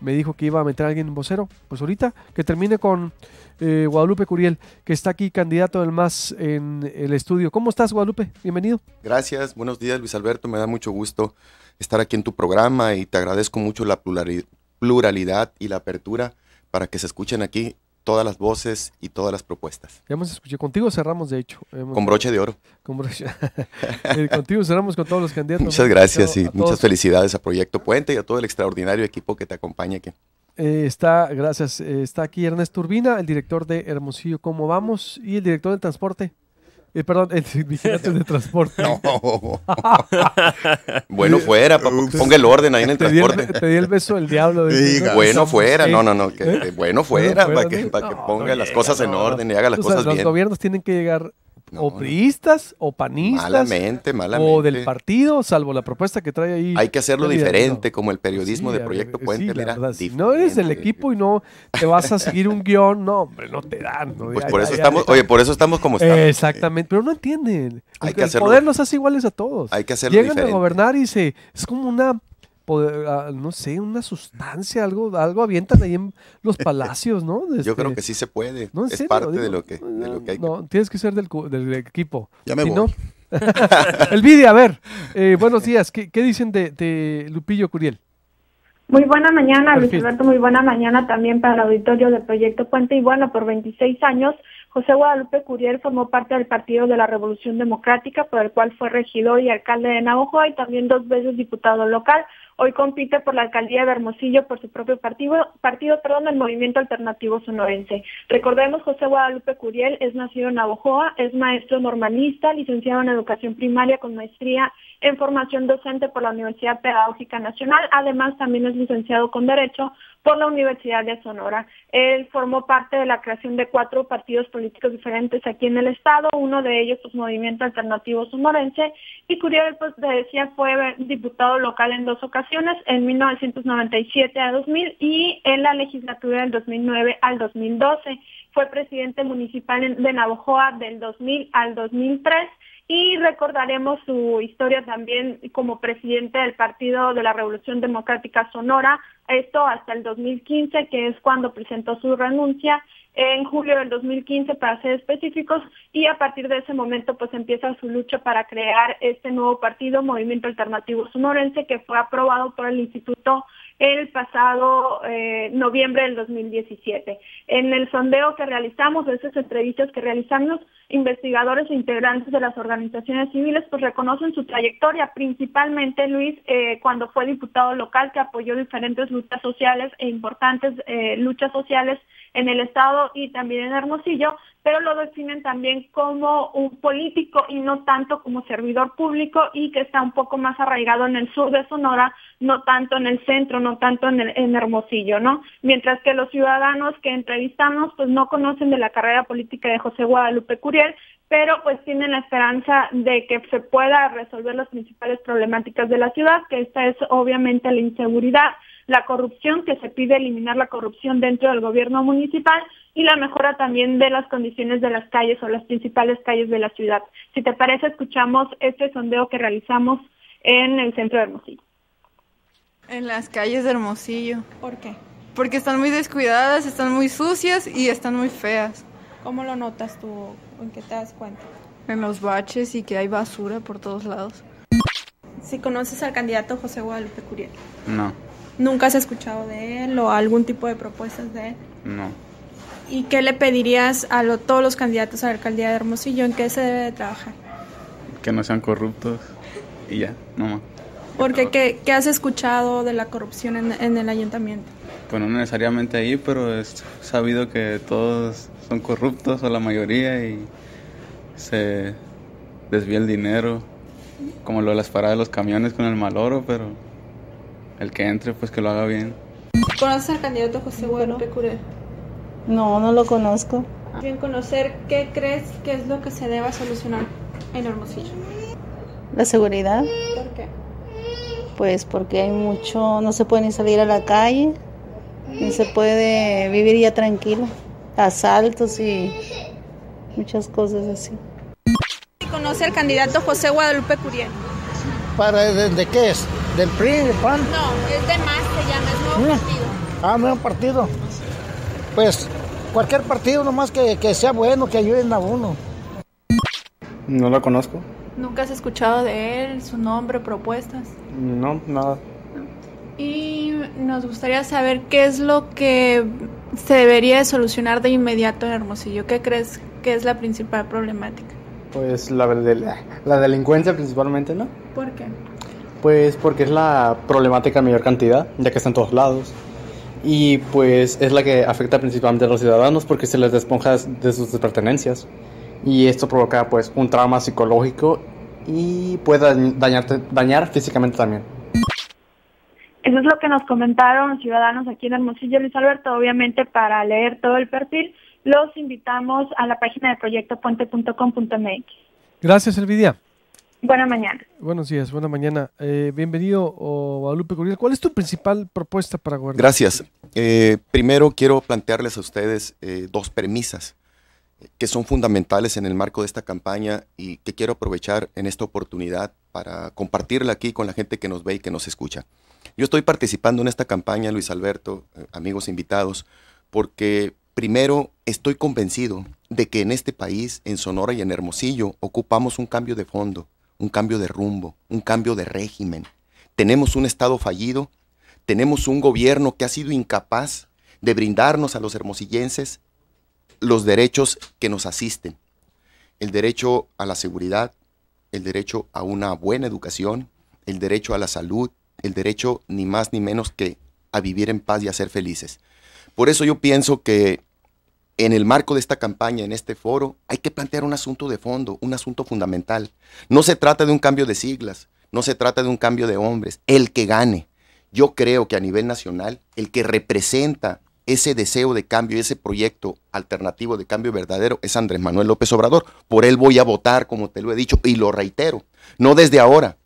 me dijo que iba a meter a alguien en vocero. Pues ahorita que termine con eh, Guadalupe Curiel, que está aquí candidato del MAS en el estudio. ¿Cómo estás, Guadalupe? Bienvenido. Gracias, buenos días, Luis Alberto. Me da mucho gusto estar aquí en tu programa y te agradezco mucho la pluralidad y la apertura para que se escuchen aquí todas las voces y todas las propuestas. Ya hemos escuchado, contigo cerramos de hecho. con broche de oro. Eh, contigo cerramos con todos los candidatos. Muchas gracias y muchas felicidades a Proyecto Puente y a todo el extraordinario equipo que te acompaña aquí. Eh, está, gracias, eh, está aquí Ernesto Urbina, el director de Hermosillo, ¿cómo vamos? Y el director de transporte. Eh, perdón, el vigilante de transporte. No. bueno, fuera, ponga el orden ahí en el transporte. te di el beso del diablo. bueno, fuera, no, no, no. ¿Eh? Bueno, fuera, para, que, para que, ponga las cosas en orden y haga las cosas bien. Los gobiernos tienen que llegar o priistas, o panistas. Malamente, malamente. O del partido, salvo la propuesta que trae ahí. Hay que hacerlo diferente, como el periodismo de Proyecto Puente. si no eres del equipo y no te vas a seguir un guión, no, hombre, no te dan. pues por eso estamos, oye, por eso estamos como estamos. Exactamente, pero no entienden. Hay que el poder nos hace iguales a todos. Hay que hacerlo Llegan a gobernar y se, es como una Ah, no sé, una sustancia, algo, algo avientan ahí en los palacios, ¿no? Yo creo este, que sí se puede. es parte de, lo que, hay. No, tienes que ser del, del equipo. Ya me voy. el vídeo, a ver. Eh, buenos días. ¿Qué, dicen de, Lupillo Curiel? Muy buena mañana, Luis Alberto. Muy buena mañana también para el auditorio de Proyecto Puente. Y bueno, por 26 años, José Guadalupe Curiel formó parte del Partido de la Revolución Democrática, por el cual fue regidor y alcalde de Navajo y también dos veces diputado local Hoy compite por la alcaldía de Hermosillo por su propio partido, partido perdón, el Movimiento Alternativo Sonorense. Recordemos, José Guadalupe Curiel es nacido en Navojoa, es maestro normalista, licenciado en educación primaria con maestría en formación docente por la Universidad Pedagógica Nacional. Además, también es licenciado con Derecho por la Universidad de Sonora. Él formó parte de la creación de cuatro partidos políticos diferentes aquí en el estado, uno de ellos es pues, Movimiento Alternativo Sonorense y Curiel, pues decía, fue diputado local en dos ocasiones, en 1997 a 2000 y en la legislatura del 2009 al 2012. Fue presidente municipal de Navojoa del 2000 al 2003 y recordaremos su historia también como presidente del Partido de la Revolución Democrática Sonora, esto hasta el 2015, que es cuando presentó su renuncia en julio del 2015 para ser específicos y a partir de ese momento pues empieza su lucha para crear este nuevo partido Movimiento Alternativo Sumorense que fue aprobado por el instituto el pasado eh, noviembre del 2017. En el sondeo que realizamos, esas entrevistas que realizamos, investigadores e integrantes de las organizaciones civiles pues reconocen su trayectoria, principalmente Luis eh, cuando fue diputado local que apoyó diferentes luchas sociales e importantes eh, luchas sociales en el Estado y también en Hermosillo, pero lo definen también como un político y no tanto como servidor público y que está un poco más arraigado en el sur de Sonora, no tanto en el centro, no tanto en, el, en Hermosillo, ¿no? Mientras que los ciudadanos que entrevistamos pues no conocen de la carrera política de José Guadalupe Curiel, pero pues tienen la esperanza de que se pueda resolver las principales problemáticas de la ciudad, que esta es obviamente la inseguridad, la corrupción, que se pide eliminar la corrupción dentro del gobierno municipal y la mejora también de las condiciones de las calles o las principales calles de la ciudad. Si te parece, escuchamos este sondeo que realizamos en el centro de Hermosillo. En las calles de Hermosillo. ¿Por qué? Porque están muy descuidadas, están muy sucias y están muy feas. ¿Cómo lo notas tú? ¿En qué te das cuenta? En los baches y que hay basura por todos lados. Si conoces al candidato José Guadalupe Curiel. No. ¿Nunca has escuchado de él o algún tipo de propuestas de él? No. ¿Y qué le pedirías a todos los candidatos a la alcaldía de Hermosillo? ¿En qué se debe de trabajar? Que no sean corruptos y ya, no Porque, ¿qué, ¿qué, has escuchado de la corrupción en, en el ayuntamiento? Pues no necesariamente ahí, pero es sabido que todos son corruptos o la mayoría y se desvía el dinero, como lo de las paradas de los camiones con el mal oro, pero el que entre, pues que lo haga bien. ¿Conoces al candidato José Guadalupe Curiel? No, no lo conozco. Ah. Bien conocer, ¿qué crees que es lo que se debe solucionar en Hermosillo? La seguridad. ¿Por qué? Pues porque hay mucho, no se puede ni salir a la calle, ni se puede vivir ya tranquilo. Asaltos y muchas cosas así. ¿Conoce al candidato José Guadalupe Curiel? ¿Para desde qué es? ¿Del PRI, del PAN? No, es de que ya no es nuevo partido. Ah, nuevo partido. Pues cualquier partido nomás que, que sea bueno, que ayuden a uno. No lo conozco. ¿Nunca has escuchado de él, su nombre, propuestas? No, nada. Y nos gustaría saber qué es lo que se debería solucionar de inmediato en Hermosillo. ¿Qué crees que es la principal problemática? Pues la, la delincuencia principalmente, ¿no? ¿Por qué? Pues porque es la problemática en mayor cantidad, ya que está en todos lados. Y pues es la que afecta principalmente a los ciudadanos porque se les desponja de sus pertenencias. Y esto provoca pues un trauma psicológico y puede dañarte, dañar físicamente también. Eso es lo que nos comentaron los ciudadanos aquí en Hermosillo, Luis Alberto. Obviamente para leer todo el perfil los invitamos a la página de proyectopuente.com.mx Gracias, Elvidia. Buenas mañanas. Buenos días, buena mañana. Eh, bienvenido, a Lupe ¿Cuál es tu principal propuesta para gobernar? Gracias. Eh, primero quiero plantearles a ustedes eh, dos premisas que son fundamentales en el marco de esta campaña y que quiero aprovechar en esta oportunidad para compartirla aquí con la gente que nos ve y que nos escucha. Yo estoy participando en esta campaña, Luis Alberto, amigos invitados, porque primero estoy convencido de que en este país, en Sonora y en Hermosillo, ocupamos un cambio de fondo un cambio de rumbo, un cambio de régimen. Tenemos un Estado fallido, tenemos un gobierno que ha sido incapaz de brindarnos a los hermosillenses los derechos que nos asisten. El derecho a la seguridad, el derecho a una buena educación, el derecho a la salud, el derecho ni más ni menos que a vivir en paz y a ser felices. Por eso yo pienso que en el marco de esta campaña, en este foro, hay que plantear un asunto de fondo, un asunto fundamental. No se trata de un cambio de siglas, no se trata de un cambio de hombres, el que gane. Yo creo que a nivel nacional, el que representa ese deseo de cambio, ese proyecto alternativo de cambio verdadero es Andrés Manuel López Obrador. Por él voy a votar, como te lo he dicho, y lo reitero, no desde ahora.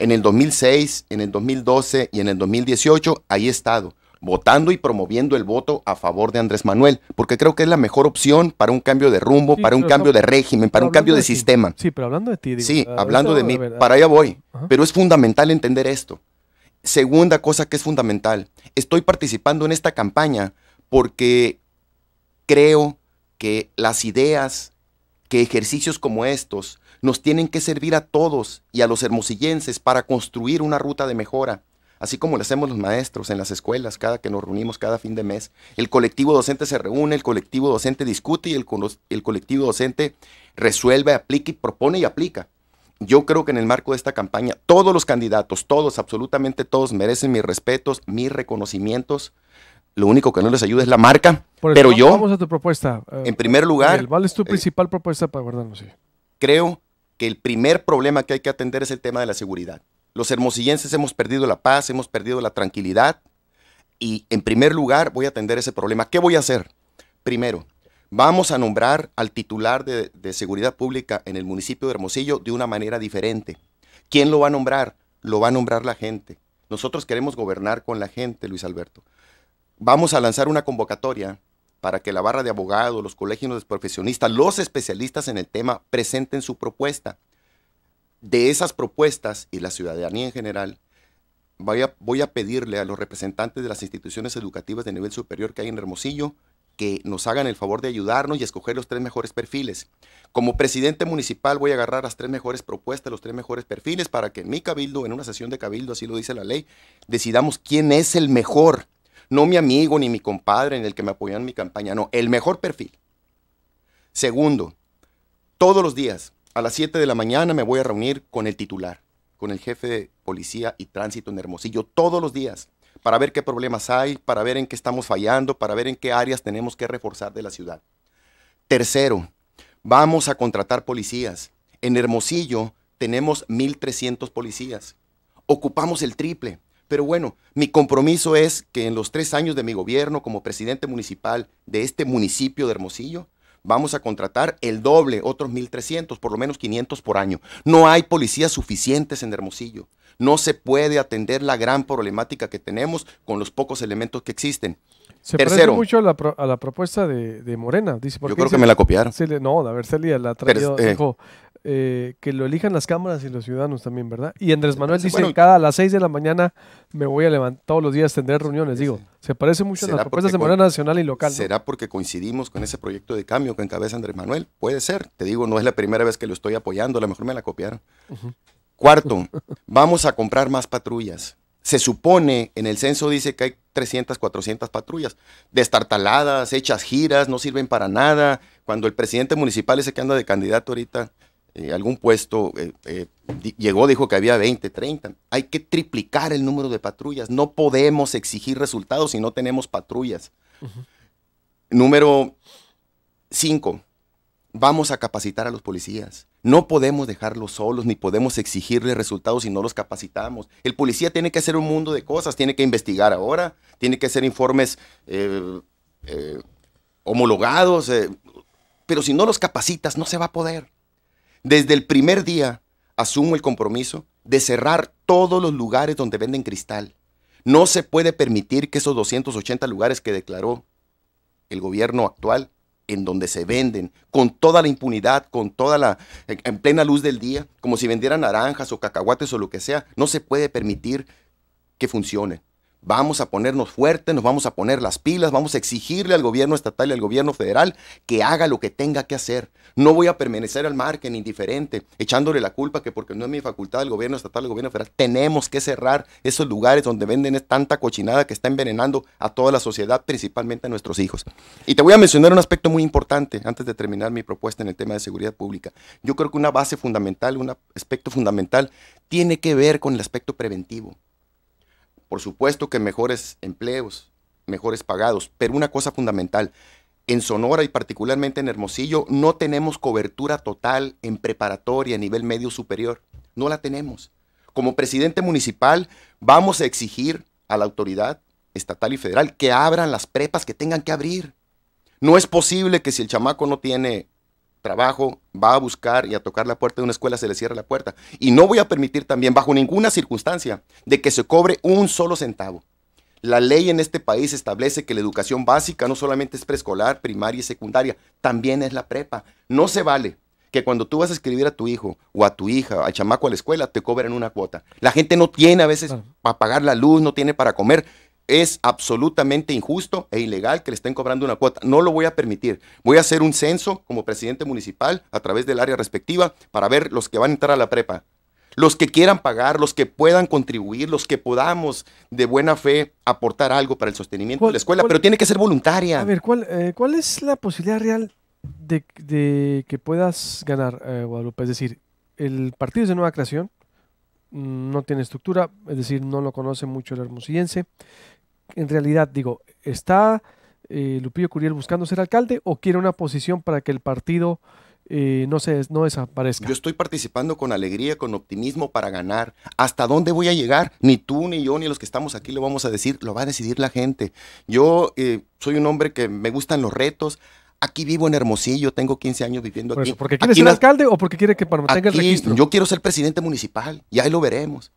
En el 2006, en el 2012 y en el 2018, ahí he estado votando y promoviendo el voto a favor de Andrés Manuel, porque creo que es la mejor opción para un cambio de rumbo, para un cambio de régimen, para un cambio de, sistema. Sí, pero hablando de ti. Digo, sí, hablando de mí, para allá voy. Pero es fundamental entender esto. Segunda cosa que es fundamental, estoy participando en esta campaña porque creo que las ideas, que ejercicios como estos nos tienen que servir a todos y a los hermosillenses para construir una ruta de mejora así como lo hacemos los maestros en las escuelas, cada que nos reunimos cada fin de mes. El colectivo docente se reúne, el colectivo docente discute y el, colectivo docente resuelve, aplica y propone y aplica. Yo creo que en el marco de esta campaña, todos los candidatos, todos, absolutamente todos, merecen mis respetos, mis reconocimientos. Lo único que no les ayuda es la marca. pero yo. Vamos a tu propuesta. Eh, en primer lugar. ¿Cuál es tu eh, principal propuesta para guardarnos? Creo que el primer problema que hay que atender es el tema de la seguridad. Los hermosillenses hemos perdido la paz, hemos perdido la tranquilidad y en primer lugar voy a atender ese problema. ¿Qué voy a hacer? Primero, vamos a nombrar al titular de, seguridad pública en el municipio de Hermosillo de una manera diferente. ¿Quién lo va a nombrar? Lo va a nombrar la gente. Nosotros queremos gobernar con la gente, Luis Alberto. Vamos a lanzar una convocatoria para que la barra de abogados, los colegios de profesionistas, los especialistas en el tema presenten su propuesta de esas propuestas y la ciudadanía en general, voy a, pedirle a los representantes de las instituciones educativas de nivel superior que hay en Hermosillo que nos hagan el favor de ayudarnos y escoger los tres mejores perfiles. Como presidente municipal voy a agarrar las tres mejores propuestas, los tres mejores perfiles para que en mi cabildo, en una sesión de cabildo, así lo dice la ley, decidamos quién es el mejor. No mi amigo ni mi compadre en el que me apoyó en mi campaña, no, el mejor perfil. Segundo, todos los días a las 7 de la mañana me voy a reunir con el titular, con el jefe de policía y tránsito en Hermosillo todos los días para ver qué problemas hay, para ver en qué estamos fallando, para ver en qué áreas tenemos que reforzar de la ciudad. Tercero, vamos a contratar policías. En Hermosillo tenemos 1.300 policías. Ocupamos el triple. Pero bueno, mi compromiso es que en los tres años de mi gobierno como presidente municipal de este municipio de Hermosillo, vamos a contratar el doble, otros 1.300, por lo menos 500 por año. No hay policías suficientes en Hermosillo. No se puede atender la gran problemática que tenemos con los pocos elementos que existen. Se mucho a la, propuesta de, Morena. Dice, Yo creo que me la copiaron. no, la Versalía la eh, eh, que lo elijan las cámaras y los ciudadanos también, ¿verdad? Y Andrés Manuel dice, cada a las 6 de la mañana me voy a levantar, todos los días tener reuniones, digo, se parece mucho a las propuestas de manera nacional y local. ¿Será porque coincidimos con ese proyecto de cambio que encabeza Andrés Manuel? Puede ser, te digo, no es la primera vez que lo estoy apoyando, a lo mejor me la copiaron. Cuarto, vamos a comprar más patrullas. Se supone, en el censo dice que hay 300, 400 patrullas, destartaladas, hechas giras, no sirven para nada. Cuando el presidente municipal ese que anda de candidato ahorita, eh, algún puesto, eh, eh, llegó, dijo que había 20, 30. Hay que triplicar el número de patrullas. No podemos exigir resultados si no tenemos patrullas. Número 5. Vamos a capacitar a los policías. No podemos dejarlos solos ni podemos exigirles resultados si no los capacitamos. El policía tiene que hacer un mundo de cosas, tiene que investigar ahora, tiene que hacer informes homologados, pero si no los capacitas no se va a poder. Desde el primer día asumo el compromiso de cerrar todos los lugares donde venden cristal. No se puede permitir que esos 280 lugares que declaró el gobierno actual, en donde se venden con toda la impunidad, con toda la en plena luz del día, como si vendieran naranjas o cacahuates o lo que sea, no se puede permitir que funcionen. Vamos a ponernos fuertes, nos vamos a poner las pilas, vamos a exigirle al gobierno estatal y al gobierno federal que haga lo que tenga que hacer. No voy a permanecer al margen indiferente, echándole la culpa que porque no es mi facultad el gobierno estatal, el gobierno federal, tenemos que cerrar esos lugares donde venden tanta cochinada que está envenenando a toda la sociedad, principalmente a nuestros hijos. Y te voy a mencionar un aspecto muy importante antes de terminar mi propuesta en el tema de seguridad pública. Yo creo que una base fundamental, un aspecto fundamental, tiene que ver con el aspecto preventivo. Por supuesto que mejores empleos, mejores pagados, pero una cosa fundamental, en Sonora y particularmente en Hermosillo no tenemos cobertura total en preparatoria a nivel medio superior. No la tenemos. Como presidente municipal vamos a exigir a la autoridad estatal y federal que abran las prepas que tengan que abrir. No es posible que si el chamaco no tiene trabajo, va a buscar y a tocar la puerta de una escuela, se le cierra la puerta. Y no voy a permitir también, bajo ninguna circunstancia, de que se cobre un solo centavo. La ley en este país establece que la educación básica no solamente es preescolar, primaria y secundaria, también es la prepa. No se vale que cuando tú vas a escribir a tu hijo o a tu hija, al chamaco a la escuela, te cobren una cuota. La gente no tiene a veces para pagar la luz, no tiene para comer. Es absolutamente injusto e ilegal que le estén cobrando una cuota. No lo voy a permitir. Voy a hacer un censo como presidente municipal a través del área respectiva para ver los que van a entrar a la prepa. Los que quieran pagar, los que puedan contribuir, los que podamos de buena fe aportar algo para el sostenimiento de la escuela, pero tiene que ser voluntaria. A ver, ¿cuál, eh, ¿cuál es la posibilidad real de, que puedas ganar, eh, Guadalupe? Es decir, el partido es de nueva creación, mm, no tiene estructura, es decir, no lo conoce mucho el hermosillense en realidad, digo, ¿está eh, Lupillo Curiel buscando ser alcalde o quiere una posición para que el partido eh, no, se, no desaparezca? Yo estoy participando con alegría, con optimismo para ganar. ¿Hasta dónde voy a llegar? Ni tú, ni yo, ni los que estamos aquí lo vamos a decir, lo va a decidir la gente. Yo eh, soy un hombre que me gustan los retos. Aquí vivo en Hermosillo, tengo 15 años viviendo aquí. ¿Porque quiere ser alcalde o porque quiere que mantenga el registro? Yo quiero ser presidente municipal y ahí lo veremos.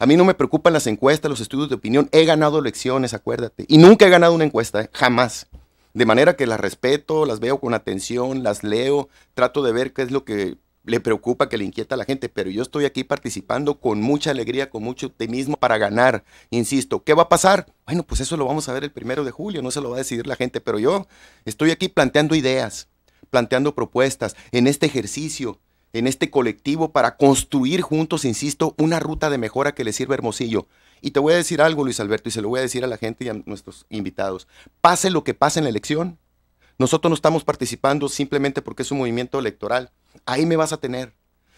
A mí no me preocupan las encuestas, los estudios de opinión. He ganado elecciones, acuérdate. Y nunca he ganado una encuesta, ¿eh? jamás. De manera que las respeto, las veo con atención, las leo, trato de ver qué es lo que le preocupa, que le inquieta a la gente, pero yo estoy aquí participando con mucha alegría, con mucho optimismo para ganar. Insisto, ¿qué va a pasar? Bueno, pues eso lo vamos a ver el primero de julio, no se lo va a decidir la gente, pero yo estoy aquí planteando ideas, planteando propuestas en este ejercicio en este colectivo para construir juntos, insisto, una ruta de mejora que le sirva Hermosillo. Y te voy a decir algo, Luis Alberto, y se lo voy a decir a la gente y a nuestros invitados. Pase lo que pase en la elección, nosotros no estamos participando simplemente porque es un movimiento electoral. Ahí me vas a tener.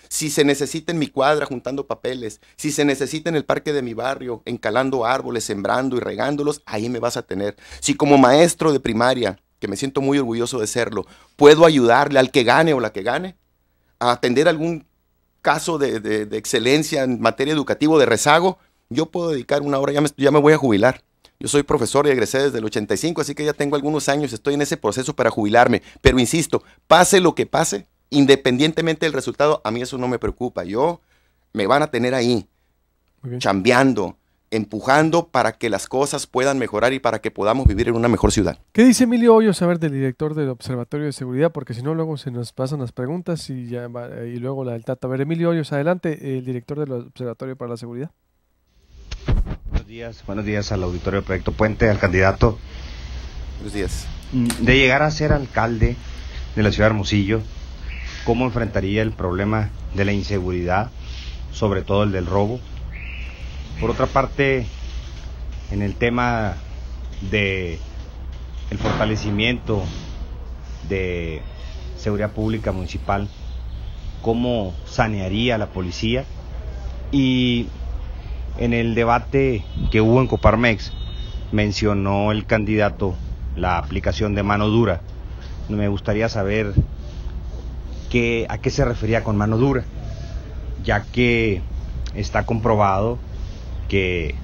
Si se necesita en mi cuadra juntando papeles, si se necesita en el parque de mi barrio encalando árboles, sembrando y regándolos, ahí me vas a tener. Si como maestro de primaria, que me siento muy orgulloso de serlo, puedo ayudarle al que gane o la que gane, a atender algún caso de, excelencia en materia educativa, de rezago, yo puedo dedicar una hora, ya me, ya me voy a jubilar. Yo soy profesor y egresé desde el 85, así que ya tengo algunos años, estoy en ese proceso para jubilarme. Pero insisto, pase lo que pase, independientemente del resultado, a mí eso no me preocupa. Yo, me van a tener ahí, chambeando, empujando para que las cosas puedan mejorar y para que podamos vivir en una mejor ciudad. ¿Qué dice Emilio Hoyos, a ver, del director del Observatorio de Seguridad? Porque si no, luego se nos pasan las preguntas y, ya y luego la del Tata. A ver, Emilio Hoyos, adelante, el director del Observatorio para la Seguridad. Buenos días, buenos días al auditorio del Proyecto Puente, al candidato. Buenos días. Mm, de llegar a ser alcalde de la ciudad de Hermosillo, ¿cómo enfrentaría el problema de la inseguridad, sobre todo el del robo? Por otra parte, en el tema de el fortalecimiento de seguridad pública municipal, cómo sanearía la policía y en el debate que hubo en Coparmex mencionó el candidato la aplicación de mano dura. Me gustaría saber qué, a qué se refería con mano dura, ya que está comprobado que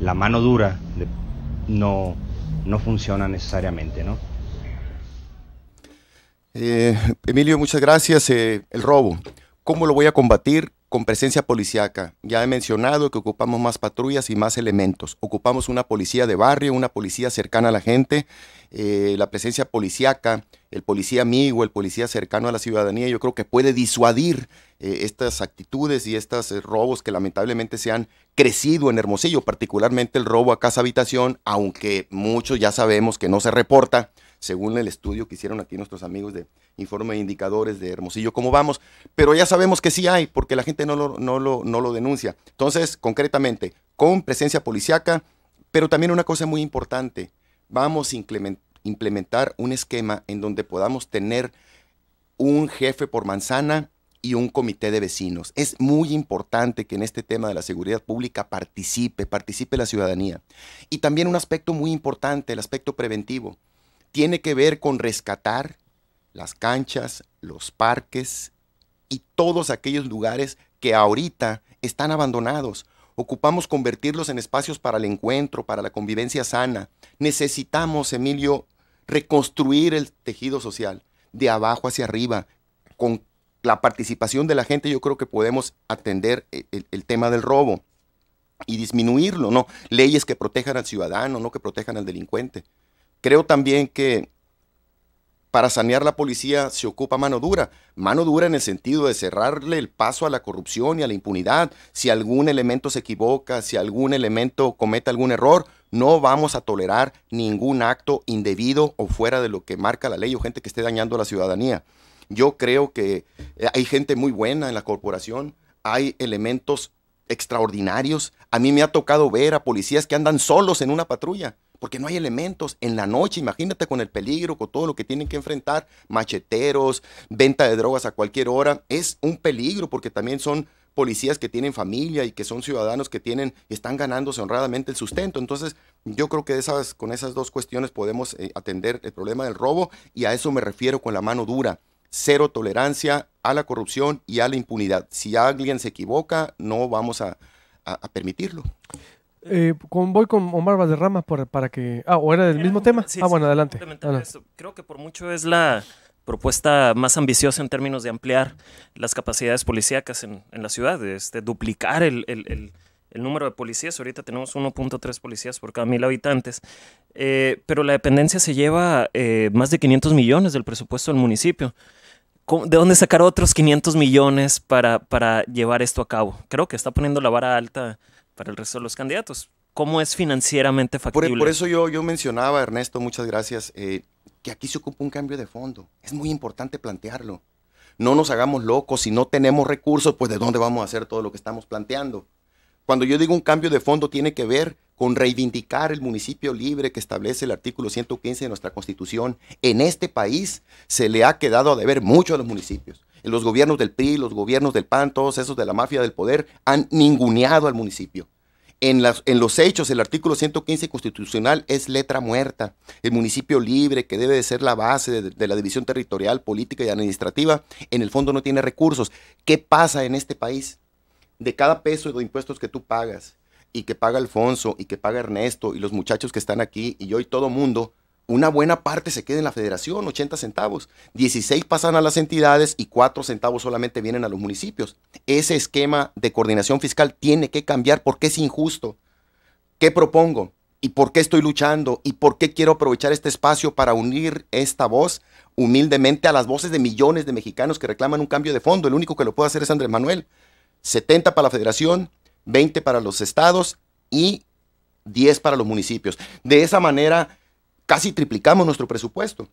la mano dura no, funciona necesariamente, ¿no? Eh, Emilio, muchas gracias. Eh, el robo, ¿cómo lo voy a combatir? con presencia policíaca. Ya he mencionado que ocupamos más patrullas y más elementos. Ocupamos una policía de barrio, una policía cercana a la gente, eh, la presencia policíaca, el policía amigo, el policía cercano a la ciudadanía, yo creo que puede disuadir eh, estas actitudes y estos eh, robos que lamentablemente se han crecido en Hermosillo, particularmente el robo a casa habitación, aunque muchos ya sabemos que no se reporta según el estudio que hicieron aquí nuestros amigos de Informe de Indicadores de Hermosillo, cómo vamos, pero ya sabemos que sí hay, porque la gente no lo, no lo, no lo denuncia. Entonces, concretamente, con presencia policiaca, pero también una cosa muy importante, vamos a implementar un esquema en donde podamos tener un jefe por manzana y un comité de vecinos. Es muy importante que en este tema de la seguridad pública participe, participe la ciudadanía. Y también un aspecto muy importante, el aspecto preventivo tiene que ver con rescatar las canchas, los parques y todos aquellos lugares que ahorita están abandonados. Ocupamos convertirlos en espacios para el encuentro, para la convivencia sana. Necesitamos, Emilio, reconstruir el tejido social de abajo hacia arriba. Con la participación de la gente yo creo que podemos atender el, el tema del robo y disminuirlo, ¿no? Leyes que protejan al ciudadano, no que protejan al delincuente. Creo también que para sanear la policía se ocupa mano dura, mano dura en el sentido de cerrarle el paso a la corrupción y a la impunidad. Si algún elemento se equivoca, si algún elemento comete algún error, no vamos a tolerar ningún acto indebido o fuera de lo que marca la ley o gente que esté dañando a la ciudadanía. Yo creo que eh, hay gente muy buena en la corporación, hay elementos extraordinarios. A mí me ha tocado ver a policías que andan solos en una patrulla porque no hay elementos. En la noche, imagínate con el peligro, con todo lo que tienen que enfrentar, macheteros, venta de drogas a cualquier hora, es un peligro porque también son policías que tienen familia y que son ciudadanos que tienen están ganándose honradamente el sustento. Entonces, yo creo que con esas dos cuestiones podemos eh, atender el problema del robo y a eso me refiero con la mano dura. Cero tolerancia a la corrupción y a la impunidad. Si alguien se equivoca, no vamos a permitirlo. Eh, con, voy con Omar Valderrama por, para que... Ah, ¿o era del mismo tema? ah, bueno, adelante. Creo que por mucho es la propuesta más ambiciosa en términos de ampliar las capacidades policíacas en, la ciudad, de este, duplicar el, número de policías. Ahorita tenemos 1.3 policías por cada mil habitantes, eh, pero la dependencia se lleva eh, más de 500 millones del presupuesto del municipio. ¿De dónde sacar otros 500 millones para, para llevar esto a cabo? Creo que está poniendo la vara alta para el resto de los candidatos. ¿Cómo es financieramente e-, factible? Por, eso yo, mencionaba, Ernesto, muchas gracias, eh, que aquí se ocupa un cambio de fondo. Es muy importante plantearlo. No nos hagamos locos, si no tenemos recursos, pues de dónde vamos a hacer todo lo que estamos planteando. Cuando yo digo un cambio de fondo, tiene que ver con reivindicar el municipio libre que establece el artículo 115 de nuestra Constitución. En este país se le ha quedado a deber mucho a los municipios los gobiernos del PRI, los gobiernos del PAN, todos esos de la mafia del poder, han ninguneado al municipio. En, las, en, los hechos, el artículo 115 constitucional es letra muerta. El municipio libre, que debe de ser la base de, la división territorial, política y administrativa, en el fondo no tiene recursos. ¿Qué pasa en este país? De cada peso de impuestos que tú pagas, y que paga Alfonso, y que paga Ernesto, y los muchachos que están aquí, y hoy todo mundo, una buena parte se queda en la federación, 80 centavos. 16 pasan a las entidades y 4 centavos solamente vienen a los municipios. Ese esquema de coordinación fiscal tiene que cambiar porque es injusto. ¿Qué propongo? ¿Y por qué estoy luchando? ¿Y por qué quiero aprovechar este espacio para unir esta voz humildemente a las voces de millones de mexicanos que reclaman un cambio de fondo? El único que lo puede hacer es Andrés Manuel. 70 para la federación, 20 para los estados y 10 para los municipios. De esa manera casi triplicamos nuestro presupuesto.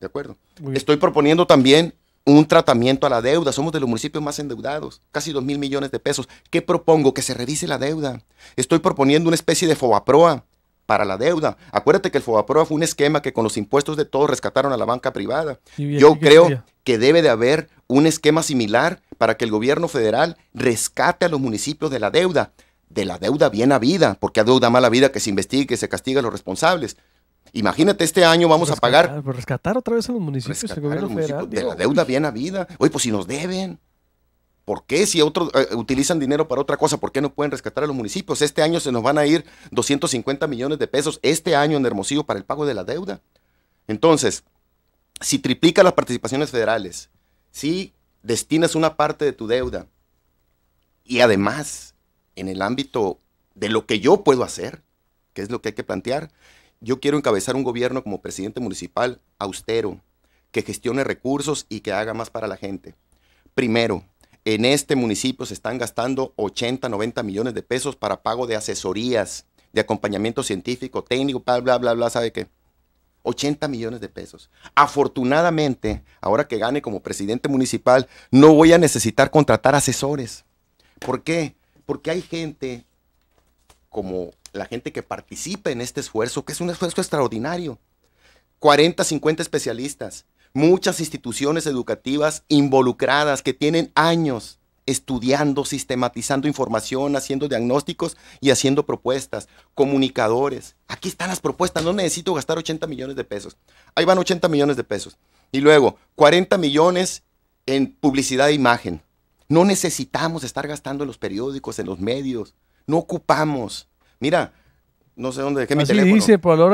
¿De acuerdo? Estoy proponiendo también un tratamiento a la deuda. Somos de los municipios más endeudados, casi dos mil millones de pesos. ¿Qué propongo? Que se revise la deuda. Estoy proponiendo una especie de FOBAPROA para la deuda. Acuérdate que el FOBAPROA fue un esquema que con los impuestos de todos rescataron a la banca privada. Yo creo que debe de haber un esquema similar para que el gobierno federal rescate a los municipios de la deuda de la deuda bien a vida porque a deuda mala vida que se investigue, que se castiga a los responsables. Imagínate, este año vamos a pagar. Pues, rescatar otra vez a los municipios, el gobierno federal, De la deuda bien bien vida. Oye, pues si nos deben. ¿Por qué si otros eh, utilizan dinero para otra cosa? ¿Por qué no pueden rescatar a los municipios? Este año se nos van a ir 250 millones de pesos este año en Hermosillo para el pago de la deuda. Entonces, si triplica las participaciones federales, si destinas una parte de tu deuda y además en el ámbito de lo que yo puedo hacer, que es lo que hay que plantear, yo quiero encabezar un gobierno como presidente municipal austero, que gestione recursos y que haga más para la gente. Primero, en este municipio se están gastando 80, 90 millones de pesos para pago de asesorías, de acompañamiento científico, técnico, bla, bla, bla, bla, ¿sabe qué? 80 millones de pesos. Afortunadamente, ahora que gane como presidente municipal, no voy a necesitar contratar asesores. ¿Por qué? Porque hay gente como la gente que participa en este esfuerzo, que es un esfuerzo extraordinario. 40, 50 especialistas, muchas instituciones educativas involucradas que tienen años estudiando, sistematizando información, haciendo diagnósticos y haciendo propuestas, comunicadores. Aquí están las propuestas, no necesito gastar 80 millones de pesos. Ahí van 80 millones de pesos. Y luego, 40 millones en publicidad de imagen, no necesitamos estar gastando en los periódicos, en los medios. No ocupamos. Mira, no sé dónde dejé mi teléfono.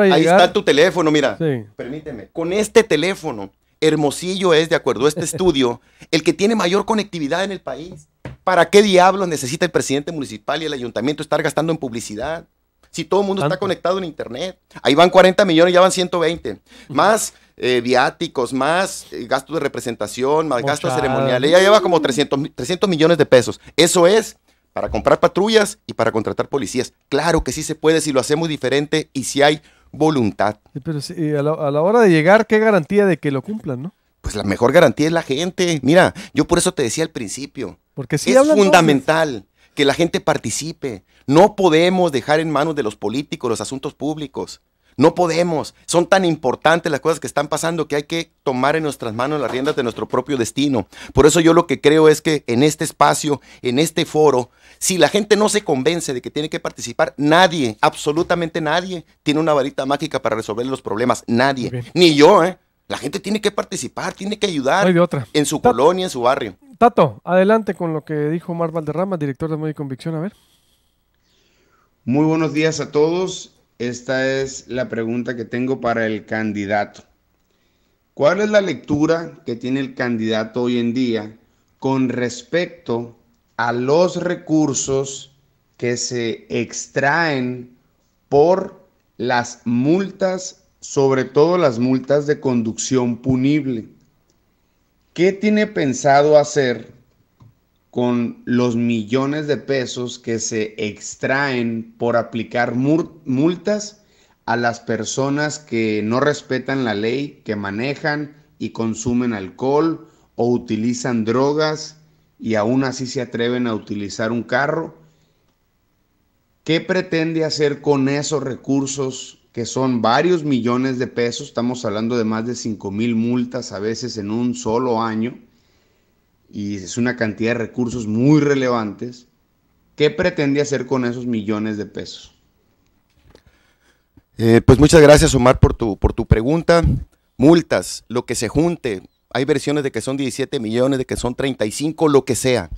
Dice, Ahí está tu teléfono, mira. Permíteme. Con este teléfono, Hermosillo es, de acuerdo a este estudio, el que tiene mayor conectividad en el país. ¿Para qué diablos necesita el presidente municipal y el ayuntamiento estar gastando en publicidad? Si todo el mundo está conectado en Internet. Ahí van 40 millones, ya van 120. Más eh, viáticos más, eh, gastos de representación, más gastos ceremoniales. Ella lleva como 300, millones de pesos. Eso es para comprar patrullas y para contratar policías. Claro que sí se puede si lo hacemos diferente y si hay voluntad. Pero a, la, hora de llegar, ¿qué garantía de que lo cumplan, no? Pues la mejor garantía es la gente. Mira, yo por eso te decía al principio. Porque es fundamental que la gente participe. No podemos dejar en manos de los políticos los asuntos públicos. No podemos. Son tan importantes las cosas que están pasando que hay que tomar en nuestras manos las riendas de nuestro propio destino. Por eso yo lo que creo es que en este espacio, en este foro, si la gente no se convence de que tiene que participar, nadie, absolutamente nadie, tiene una varita mágica para resolver los problemas. Nadie. Ni yo, ¿eh? La gente tiene que participar, tiene que ayudar otra. en su colonia, en su barrio. Tato, adelante con lo que dijo Mar Valderrama, director de muy Convicción. A ver. Muy buenos días a todos. Esta es la pregunta que tengo para el candidato. ¿Cuál es la lectura que tiene el candidato hoy en día con respecto a los recursos que se extraen por las multas, sobre todo las multas de conducción punible? ¿Qué tiene pensado hacer con los millones de pesos que se extraen por aplicar multas a las personas que no respetan la ley, que manejan y consumen alcohol o utilizan drogas y aún así se atreven a utilizar un carro. ¿Qué pretende hacer con esos recursos que son varios millones de pesos? Estamos hablando de más de 5 mil multas a veces en un solo año y es una cantidad de recursos muy relevantes, ¿qué pretende hacer con esos millones de pesos? Eh, pues muchas gracias Omar por tu, por tu pregunta. Multas, lo que se junte, hay versiones de que son 17 millones, de que son 35, lo que sea.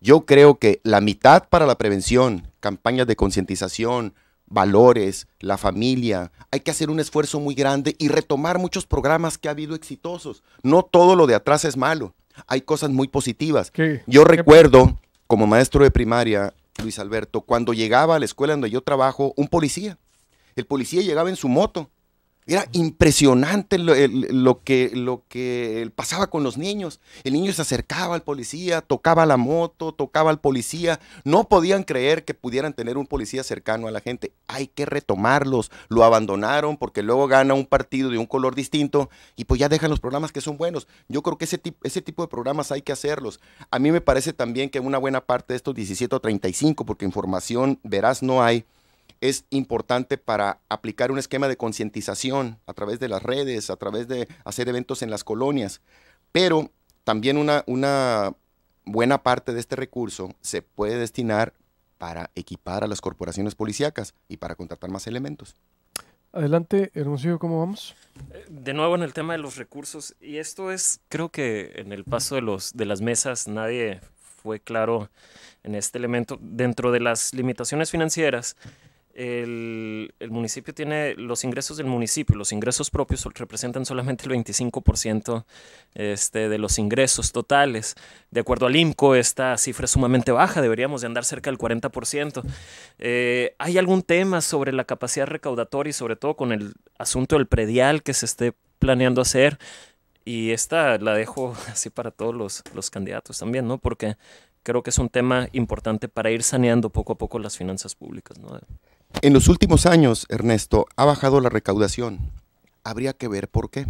Yo creo que la mitad para la prevención, campañas de concientización, valores, la familia. Hay que hacer un esfuerzo muy grande y retomar muchos programas que ha habido exitosos. No todo lo de atrás es malo hay cosas muy positivas. Yo recuerdo, como maestro de primaria, Luis Alberto, cuando llegaba a la escuela donde yo trabajo, un policía. El policía llegaba en su moto era impresionante lo, lo, que, lo que pasaba con los niños. El niño se acercaba al policía, tocaba la moto, tocaba al policía. No podían creer que pudieran tener un policía cercano a la gente. Hay que retomarlos. Lo abandonaron porque luego gana un partido de un color distinto y pues ya dejan los programas que son buenos. Yo creo que ese, ese tipo de programas hay que hacerlos. A mí me parece también que una buena parte de estos 17 o 35, porque información verás no hay, es importante para aplicar un esquema de concientización a través de las redes, a través de hacer eventos en las colonias, pero también una, una buena parte de este recurso se puede destinar para equipar a las corporaciones policíacas y para contratar más elementos. Adelante, Hermosillo, ¿cómo vamos? Eh, de nuevo en el tema de los recursos, y esto es, creo que en el paso de, los, de las mesas nadie fue claro en este elemento. Dentro de las limitaciones financieras, el, municipio tiene los ingresos del municipio, los ingresos propios representan solamente el 25% este, de los ingresos totales. De acuerdo al IMCO, esta cifra es sumamente baja, deberíamos de andar cerca del 40%. Eh, ¿Hay algún tema sobre la capacidad recaudatoria y sobre todo con el asunto del predial que se esté planeando hacer? Y esta la dejo así para todos los, candidatos también, ¿no? Porque creo que es un tema importante para ir saneando poco a poco las finanzas públicas, en los últimos años, Ernesto, ha bajado la recaudación. Habría que ver por qué.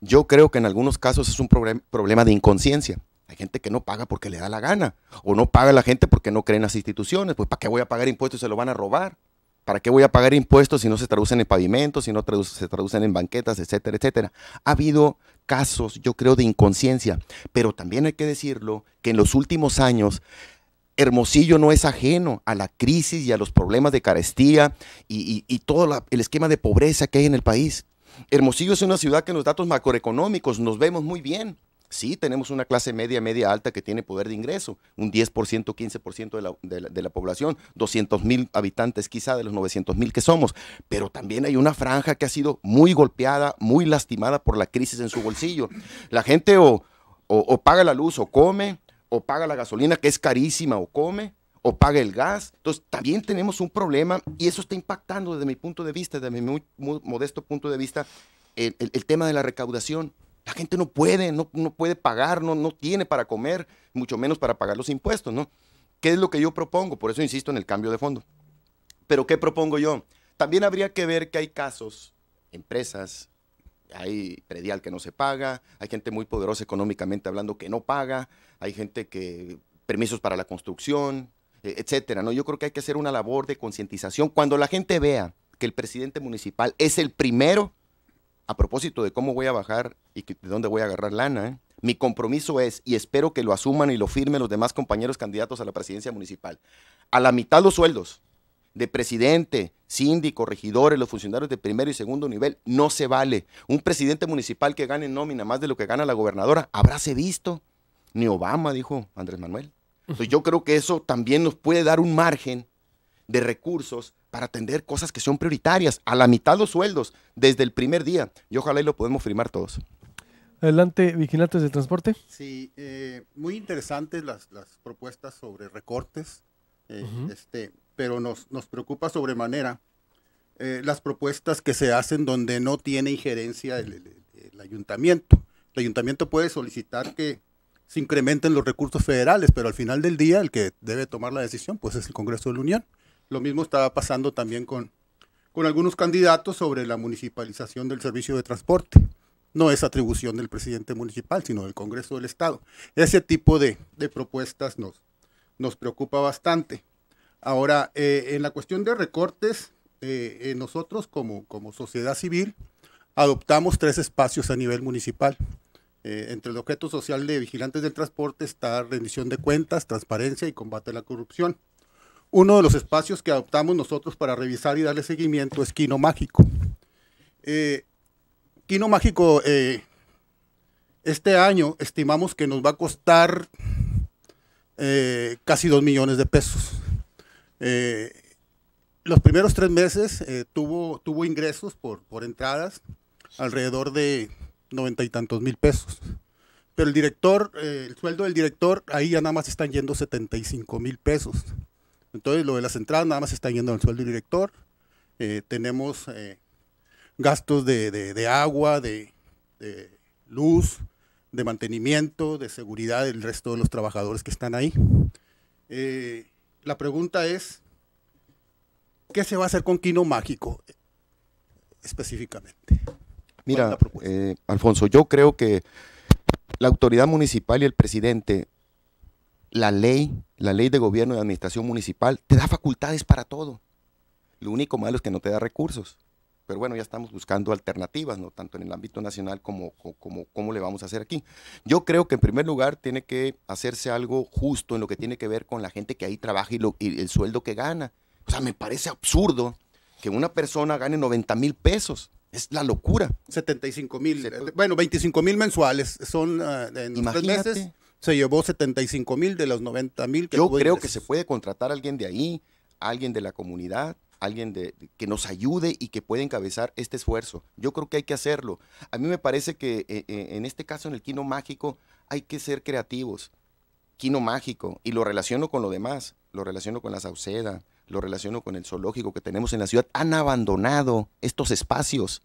Yo creo que en algunos casos es un problema de inconsciencia. Hay gente que no paga porque le da la gana, o no paga la gente porque no cree en las instituciones. Pues, ¿para qué voy a pagar impuestos? Se lo van a robar. ¿Para qué voy a pagar impuestos si no se traducen en pavimentos, si no se traducen en banquetas, etcétera, etcétera? Ha habido casos, yo creo, de inconsciencia, pero también hay que decirlo que en los últimos años Hermosillo no es ajeno a la crisis y a los problemas de carestía y, todo el esquema de pobreza que hay en el país. Hermosillo es una ciudad que en los datos macroeconómicos nos vemos muy bien. Sí, tenemos una clase media, media alta que tiene poder de ingreso, un 10%, 15% de la, población, 200 mil habitantes quizá de los 900 mil que somos, pero también hay una franja que ha sido muy golpeada, muy lastimada por la crisis en su bolsillo. La gente o paga la luz o come, o paga la gasolina que es carísima o come, o paga el gas. Entonces, también tenemos un problema y eso está impactando desde mi punto de vista, desde mi muy, modesto punto de vista, el, tema de la recaudación. La gente no puede, no, puede pagar, no, no tiene para comer, mucho menos para pagar los impuestos, ¿no? ¿Qué es lo que yo propongo? Por eso insisto en el cambio de fondo. Pero ¿qué propongo yo? También habría que ver que hay casos, empresas, hay predial que no se paga, hay gente muy poderosa económicamente hablando que no paga, hay gente que permisos para la construcción, e, etcétera, ¿no? Yo creo que hay que hacer una labor de concientización cuando la gente vea que el presidente municipal es el primero a propósito de cómo voy a bajar y de dónde voy a agarrar lana, ¿eh? mi compromiso es, y espero que lo asuman y lo firmen los demás compañeros candidatos a la presidencia municipal, a la mitad los sueldos de presidente, síndicos, regidores, los funcionarios de primero y segundo nivel, no se vale. Un presidente municipal que gane nómina más de lo que gana la gobernadora, habráse visto. Ni Obama, dijo Andrés Manuel. Entonces yo creo que eso también nos puede dar un margen de recursos para atender cosas que son prioritarias, a la mitad los sueldos, desde el primer día. Y ojalá y lo podemos firmar todos. Adelante, vigilantes del transporte. Sí, eh, muy interesantes las, propuestas sobre recortes. Eh, pero nos, nos preocupa sobremanera eh, las propuestas que se hacen donde no tiene injerencia el, ayuntamiento. El ayuntamiento puede solicitar que se incrementen los recursos federales, pero al final del día el que debe tomar la decisión pues es el Congreso de la Unión. Lo mismo estaba pasando también con, con algunos candidatos sobre la municipalización del servicio de transporte. No es atribución del presidente municipal, sino del Congreso del Estado. Ese tipo de, propuestas nos, nos preocupa bastante. Ahora, eh, en la cuestión de recortes, eh, eh, nosotros como, sociedad civil adoptamos tres espacios a nivel municipal. entre el objeto social de vigilantes del transporte está rendición de cuentas, transparencia y combate a la corrupción. Uno de los espacios que adoptamos nosotros para revisar y darle seguimiento es Quino Mágico. Quino Mágico, este año estimamos que nos va a costar casi dos millones de pesos. Eh, los primeros tres meses eh, tuvo, ingresos por, entradas alrededor de noventa y tantos mil pesos. Pero el director, eh, el sueldo del director, ahí ya nada más están yendo 75 mil pesos. Entonces lo de las entradas nada más están yendo al sueldo del director. tenemos gastos de, agua, de, luz, de mantenimiento, de seguridad del resto de los trabajadores que están ahí. La pregunta es, ¿qué se va a hacer con Quino Mágico específicamente? Mira, eh, Alfonso, yo creo que la autoridad municipal y el presidente, la ley, la ley de gobierno y administración municipal, te da facultades para todo. Lo único malo es que no te da recursos pero bueno, ya estamos buscando alternativas, ¿no? tanto en el ámbito nacional como cómo como, le vamos a hacer aquí. Yo creo que en primer lugar tiene que hacerse algo justo en lo que tiene que ver con la gente que ahí trabaja y, el sueldo que gana. O sea, me parece absurdo que una persona gane 90 mil pesos. Es la locura. 75 mil. Bueno, 25 mil mensuales. Son ah, en Imagínate. tres meses. Se llevó 75 mil de los 90 mil. Yo creo que se puede contratar a alguien de ahí, alguien de la comunidad, alguien de, que nos ayude y que pueda encabezar este esfuerzo. Yo creo que hay que hacerlo. A mí me parece que e, e, en este caso, en el Quino Mágico, hay que ser creativos. Quino Mágico, y lo relaciono con lo demás, lo relaciono con la Sauceda, lo relaciono con el zoológico que tenemos en la ciudad, han abandonado estos espacios.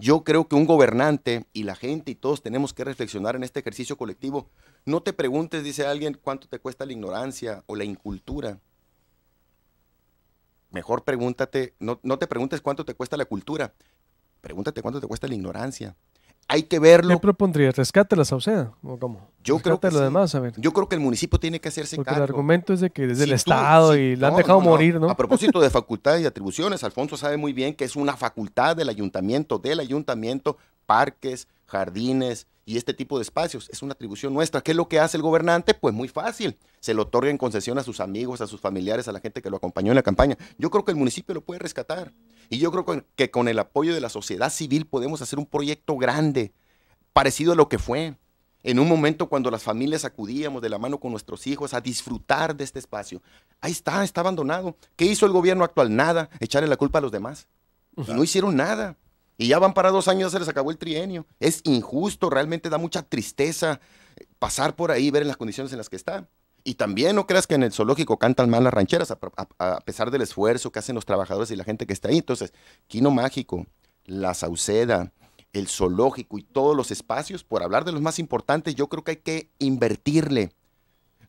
Yo creo que un gobernante y la gente y todos tenemos que reflexionar en este ejercicio colectivo. No te preguntes, dice alguien, cuánto te cuesta la ignorancia o la incultura mejor pregúntate, no, no, te preguntes cuánto te cuesta la cultura, pregúntate cuánto te cuesta la ignorancia. Hay que verlo. ¿Qué propondrías? ¿Rescate la Sauceda? cómo? Yo creo que lo demás, Yo creo que el municipio tiene que hacerse cargo. El argumento es de que desde el Estado y la han dejado morir, ¿no? A propósito de facultades y atribuciones, Alfonso sabe muy bien que es una facultad del ayuntamiento, del ayuntamiento, parques, jardines, y este tipo de espacios. Es una atribución nuestra. ¿Qué es lo que hace el gobernante? Pues muy fácil. Se lo otorga en concesión a sus amigos, a sus familiares, a la gente que lo acompañó en la campaña. Yo creo que el municipio lo puede rescatar. Y yo creo que con el apoyo de la sociedad civil podemos hacer un proyecto grande, parecido a lo que fue. En un momento cuando las familias acudíamos de la mano con nuestros hijos a disfrutar de este espacio. Ahí está, está abandonado. ¿Qué hizo el gobierno actual? Nada, echarle la culpa a los demás. Y no hicieron nada. Y ya van para dos años, se les acabó el trienio. Es injusto, realmente da mucha tristeza eh, pasar por ahí, ver en las condiciones en las que está. Y también no creas que en el zoológico cantan mal las rancheras, a, a, pesar del esfuerzo que hacen los trabajadores y la gente que está ahí. Entonces, Quino Mágico, La Sauceda, el zoológico y todos los espacios, por hablar de los más importantes, yo creo que hay que invertirle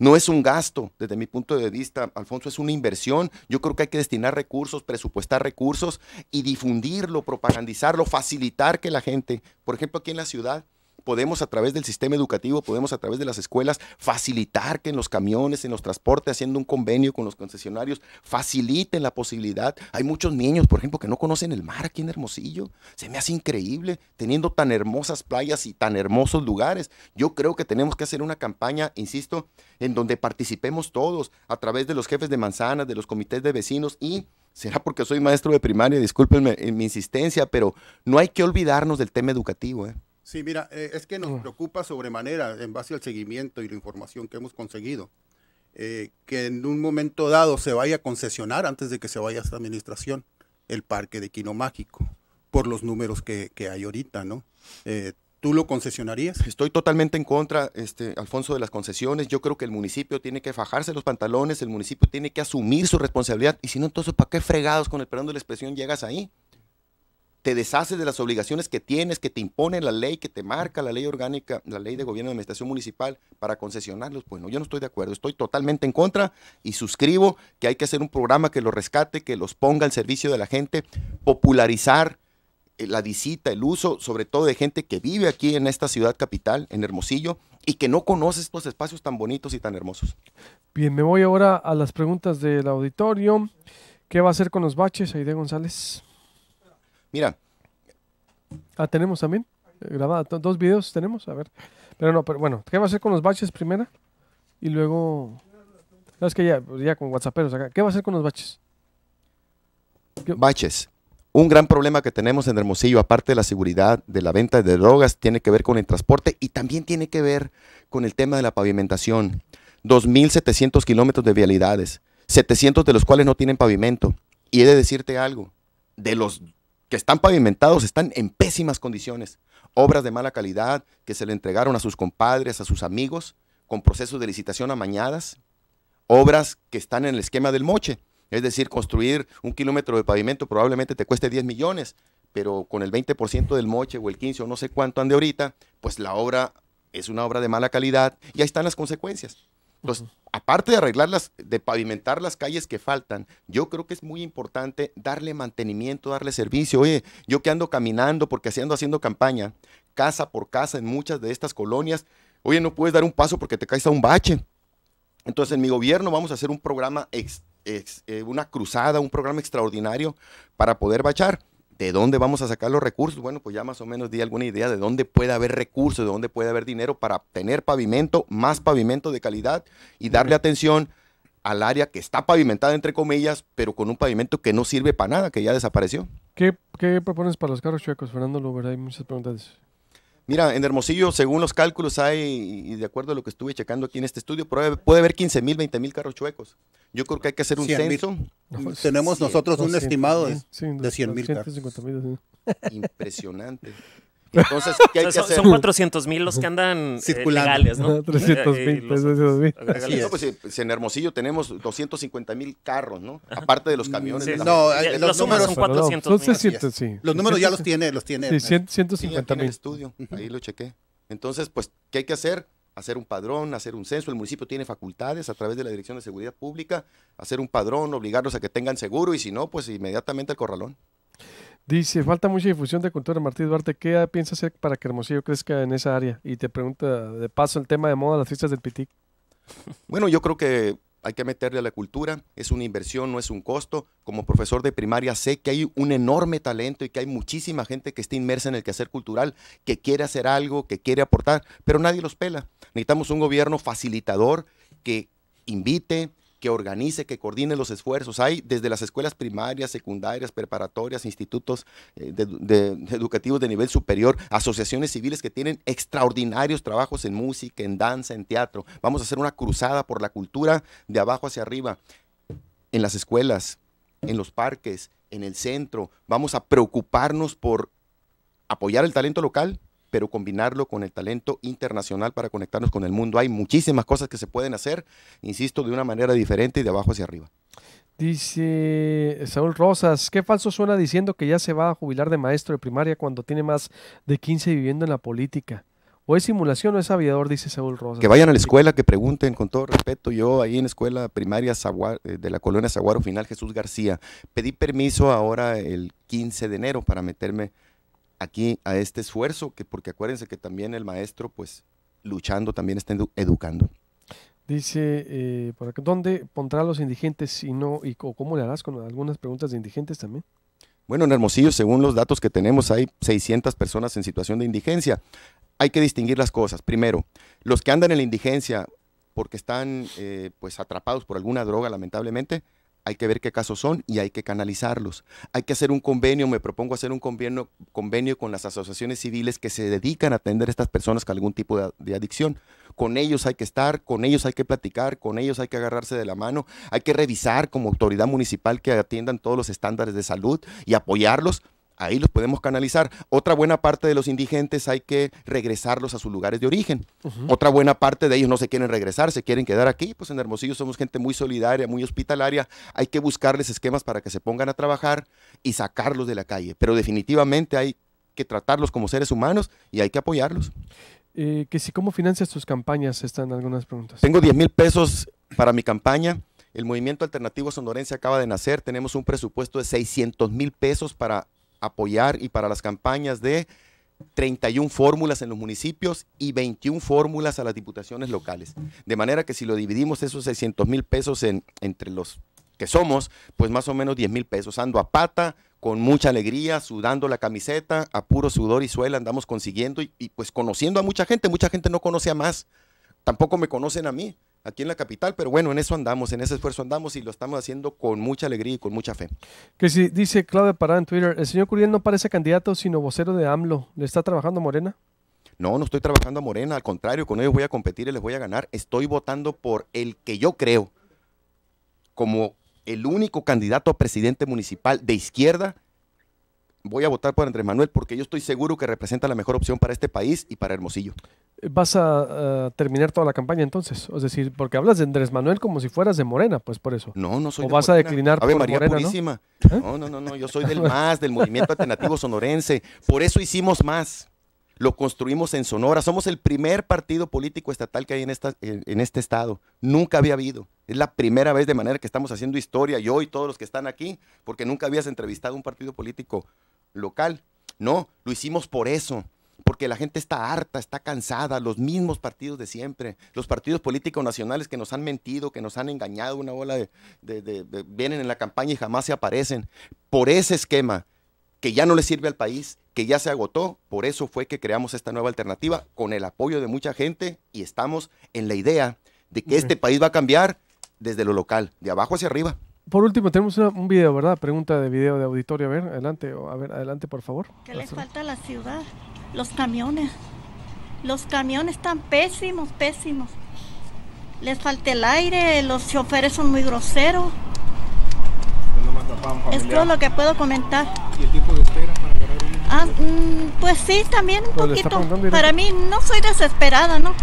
no es un gasto, desde mi punto de vista, Alfonso, es una inversión. Yo creo que hay que destinar recursos, presupuestar recursos y difundirlo, propagandizarlo, facilitar que la gente, por ejemplo, aquí en la ciudad, podemos a través del sistema educativo, podemos a través de las escuelas facilitar que en los camiones, en los transportes, haciendo un convenio con los concesionarios, faciliten la posibilidad. Hay muchos niños, por ejemplo, que no conocen el mar aquí en Hermosillo. Se me hace increíble teniendo tan hermosas playas y tan hermosos lugares. Yo creo que tenemos que hacer una campaña, insisto, en donde participemos todos a través de los jefes de manzanas, de los comités de vecinos y será porque soy maestro de primaria, discúlpenme mi insistencia, pero no hay que olvidarnos del tema educativo. ¿eh? Sí, mira, eh, es que nos mm. preocupa sobremanera en base al seguimiento y la información que hemos conseguido. Eh, que en un momento dado se vaya a concesionar antes de que se vaya a esta administración el parque de Mágico, por los números que, hay ahorita, ¿no? Eh, ¿Tú lo concesionarías? Estoy totalmente en contra, este, Alfonso, de las concesiones. Yo creo que el municipio tiene que fajarse los pantalones, el municipio tiene que asumir su responsabilidad. Y si no, entonces, ¿para qué fregados, con el perdón de la expresión, llegas ahí? te deshaces de las obligaciones que tienes, que te impone la ley, que te marca la ley orgánica, la ley de gobierno de administración municipal para concesionarlos. bueno, pues yo no estoy de acuerdo, estoy totalmente en contra y suscribo que hay que hacer un programa que los rescate, que los ponga al servicio de la gente, popularizar eh, la visita, el uso, sobre todo de gente que vive aquí en esta ciudad capital, en Hermosillo, y que no conoce estos espacios tan bonitos y tan hermosos. Bien, me voy ahora a las preguntas del auditorio. ¿Qué va a hacer con los baches, Aide González? Mira. Ah, tenemos también eh, grabado Dos videos tenemos, a ver. Pero no, pero bueno, ¿qué va a hacer con los baches primero? Y luego. ¿Sabes es que ya, pues, ya con WhatsApperos acá. ¿Qué va a hacer con los baches? Baches. Un gran problema que tenemos en Hermosillo, aparte de la seguridad de la venta de drogas, tiene que ver con el transporte y también tiene que ver con el tema de la pavimentación. 2.700 kilómetros de vialidades, 700 de los cuales no tienen pavimento. Y he de decirte algo, de los que están pavimentados están en pésimas condiciones. Obras de mala calidad que se le entregaron a sus compadres, a sus amigos, con procesos de licitación amañadas. Obras que están en el esquema del moche. Es decir, construir un kilómetro de pavimento probablemente te cueste 10 millones, pero con el 20% del moche o el 15 o no sé cuánto ande ahorita, pues la obra es una obra de mala calidad y ahí están las consecuencias aparte de arreglarlas, de pavimentar las calles que faltan, yo creo que es muy importante darle mantenimiento, darle servicio. Oye, yo que ando caminando, porque así ando haciendo campaña, casa por casa en muchas de estas colonias, oye, no puedes dar un paso porque te caes a un bache. Entonces, en mi gobierno vamos a hacer un programa, eh, una cruzada, un programa extraordinario para poder bachar. ¿De dónde vamos a sacar los recursos? Bueno, pues ya más o menos di alguna idea de dónde puede haber recursos, de dónde puede haber dinero para tener pavimento, más pavimento de calidad y darle atención al área que está pavimentada, entre comillas, pero con un pavimento que no sirve para nada, que ya desapareció. ¿Qué, qué propones para los carros chuecos, Fernando Hay muchas preguntas. Mira, en Hermosillo, según los cálculos hay, y de acuerdo a lo que estuve checando aquí en este estudio, puede, haber 15 mil, 20 mil carros chuecos. Yo creo que hay que hacer un censo. Tenemos nosotros un estimado de, 100, de 100 mil. Impresionante. Entonces, ¿qué hay que son, hacer? Son 400 mil los que andan eh, Circulando. Eh, legales, ¿no? 300 eh, mil pues, en Hermosillo tenemos 250 mil carros, ¿no? Aparte de los camiones. de la... No, eh, los, números son 400 sí. Los números ya los tiene, los tiene. Sí, estudio, ahí lo chequé. Entonces, pues, ¿qué hay que hacer? hacer un padrón, hacer un censo. El municipio tiene facultades a través de la Dirección de Seguridad Pública, hacer un padrón, obligarlos a que tengan seguro y si no, pues inmediatamente al corralón. Dice, falta mucha difusión de cultura, Martín Duarte. ¿Qué piensa hacer para que Hermosillo crezca en esa área? Y te pregunta de paso el tema de moda, las fiestas del Pitic. Bueno, yo creo que hay que meterle a la cultura, es una inversión, no es un costo. Como profesor de primaria sé que hay un enorme talento y que hay muchísima gente que está inmersa en el quehacer cultural, que quiere hacer algo, que quiere aportar, pero nadie los pela. Necesitamos un gobierno facilitador que invite, que organice, que coordine los esfuerzos. Hay desde las escuelas primarias, secundarias, preparatorias, institutos eh, educativos de nivel superior, asociaciones civiles que tienen extraordinarios trabajos en música, en danza, en teatro. Vamos a hacer una cruzada por la cultura de abajo hacia arriba, en las escuelas, en los parques, en el centro. Vamos a preocuparnos por apoyar el talento local, pero combinarlo con el talento internacional para conectarnos con el mundo. Hay muchísimas cosas que se pueden hacer, insisto, de una manera diferente y de abajo hacia arriba. Dice Saúl Rosas, qué falso suena diciendo que ya se va a jubilar de maestro de primaria cuando tiene más de 15 viviendo en la política. O es simulación o es aviador, dice Saúl Rosas. Que vayan a la escuela, que pregunten con todo respeto. Yo ahí en la escuela primaria eh, de la colonia Saguaro Final Jesús García pedí permiso ahora el 15 de enero para meterme aquí a este esfuerzo, que, porque acuérdense que también el maestro, pues luchando, también está educando. Dice, eh, ¿dónde pondrá a los indigentes si no, y cómo le harás con algunas preguntas de indigentes también? Bueno, en Hermosillo, según los datos que tenemos, hay 600 personas en situación de indigencia. Hay que distinguir las cosas. Primero, los que andan en la indigencia porque están eh, pues atrapados por alguna droga, lamentablemente, hay que ver qué casos son y hay que canalizarlos. Hay que hacer un convenio, me propongo hacer un convenio, convenio con las asociaciones civiles que se dedican a atender a estas personas con algún tipo de adicción. Con ellos hay que estar, con ellos hay que platicar, con ellos hay que agarrarse de la mano, hay que revisar como autoridad municipal que atiendan todos los estándares de salud y apoyarlos, ahí los podemos canalizar. Otra buena parte de los indigentes hay que regresarlos a sus lugares de origen. Otra buena parte de ellos no se quieren regresar, se quieren quedar aquí. Pues en Hermosillo somos gente muy solidaria, muy hospitalaria. Hay que buscarles esquemas para que se pongan a trabajar y sacarlos de la calle. Pero definitivamente hay que tratarlos como seres humanos y hay que apoyarlos. Eh, cómo financias tus campañas, están algunas preguntas. Tengo 10 mil pesos para mi campaña. El movimiento alternativo sonorense acaba de nacer. Tenemos un presupuesto de 600 mil pesos para apoyar y para las campañas de 31 fórmulas en los municipios y 21 fórmulas a las diputaciones locales. De manera que si lo dividimos esos 600 mil pesos entre los que somos, pues más o menos 10 mil pesos. Ando a pata, con mucha alegría, sudando la camiseta, a puro sudor y suela andamos consiguiendo y pues conociendo a mucha gente. Mucha gente no conoce a más, tampoco me conocen a mí aquí en la capital, pero bueno, en eso andamos, en ese esfuerzo andamos y lo estamos haciendo con mucha alegría y con mucha fe. Que si dice Claudia Parada en Twitter, el señor Curiel no parece candidato, sino vocero de AMLO. ¿Le está trabajando Morena? No, no estoy trabajando a Morena, al contrario, con ellos voy a competir y les voy a ganar. Estoy votando por el que yo creo como el único candidato a presidente municipal de izquierda voy a votar por Andrés Manuel porque yo estoy seguro que representa la mejor opción para este país y para Hermosillo. ¿Vas a terminar toda la campaña entonces? Es decir, porque hablas de Andrés Manuel como si fueras de Morena, pues por eso. No, no soy ¿O vas a declinar por ¿Eh? ¿no? ¿no? no, no, yo soy del MAS, del Movimiento Alternativo Sonorense. Por eso hicimos MAS. Lo construimos en Sonora. Somos el primer partido político estatal que hay en, esta, en, este estado. Nunca había habido. Es la primera vez de manera que estamos haciendo historia, yo y todos los que están aquí, porque nunca habías entrevistado un partido político local. No, lo hicimos por eso, porque la gente está harta, está cansada, los mismos partidos de siempre, los partidos políticos nacionales que nos han mentido, que nos han engañado, una bola de, de vienen en la campaña y jamás se aparecen. Por ese esquema que ya no le sirve al país, que ya se agotó, por eso fue que creamos esta nueva alternativa con el apoyo de mucha gente y estamos en la idea de que este país va a cambiar desde lo local, de abajo hacia arriba por último, tenemos un video, ¿verdad? Pregunta de video de auditorio. A ver, adelante, a ver, adelante, por favor. ¿Qué les falta a la ciudad? Los camiones. Los camiones están pésimos, pésimos. Les falta el aire, los choferes son muy groseros. Es todo lo que puedo comentar. ¿Y el tiempo de espera para agarrar Ah, mm, pues sí, también un pues poquito. Para mí no soy desesperada, ¿no?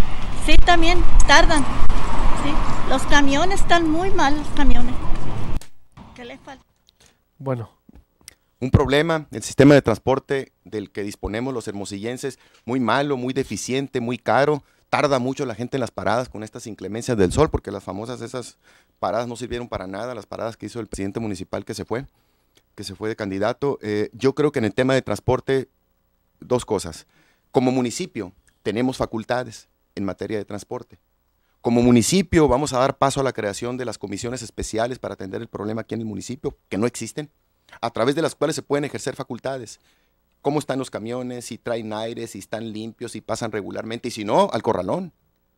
Sí, también tardan. Sí. Los camiones están muy mal, los camiones. Bueno. Un problema, el sistema de transporte del que disponemos los hermosillenses, muy malo, muy deficiente, muy caro. Tarda mucho la gente en las paradas con estas inclemencias del sol, porque las famosas esas paradas no sirvieron para nada, las paradas que hizo el presidente municipal que se fue, que se fue de candidato. Eh, yo creo que en el tema de transporte, dos cosas. Como municipio, tenemos facultades en materia de transporte. Como municipio vamos a dar paso a la creación de las comisiones especiales para atender el problema aquí en el municipio, que no existen, a través de las cuales se pueden ejercer facultades. Cómo están los camiones, si traen aire, si están limpios, si pasan regularmente, y si no, al corralón.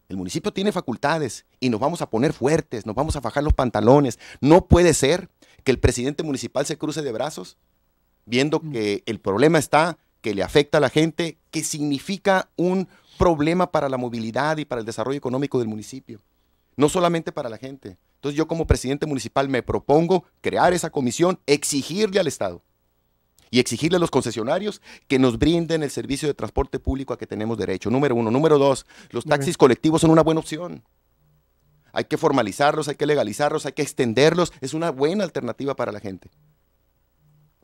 El municipio tiene facultades y nos vamos a poner fuertes, nos vamos a fajar los pantalones. No puede ser que el presidente municipal se cruce de brazos viendo mm. que el problema está, que le afecta a la gente, que significa un problema para la movilidad y para el desarrollo económico del municipio, no solamente para la gente. Entonces yo como presidente municipal me propongo crear esa comisión, exigirle al Estado y exigirle a los concesionarios que nos brinden el servicio de transporte público a que tenemos derecho. Número uno. Número dos, los taxis colectivos son una buena opción. Hay que formalizarlos, hay que legalizarlos, hay que extenderlos. Es una buena alternativa para la gente.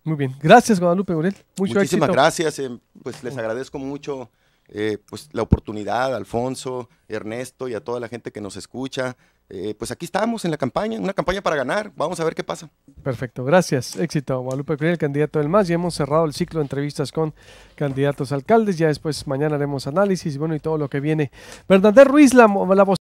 Muy bien. Gracias, Guadalupe Morel. Muchísimas gracias. Eh, pues les agradezco mucho eh, pues, la oportunidad, Alfonso, Ernesto y a toda la gente que nos escucha. Eh, pues aquí estamos en la campaña, una campaña para ganar. Vamos a ver qué pasa. Perfecto, gracias. Éxito, Guadalupe el candidato del MAS. Ya hemos cerrado el ciclo de entrevistas con candidatos alcaldes. Ya después, mañana haremos análisis, bueno, y todo lo que viene. Verdadero Ruiz, la voz.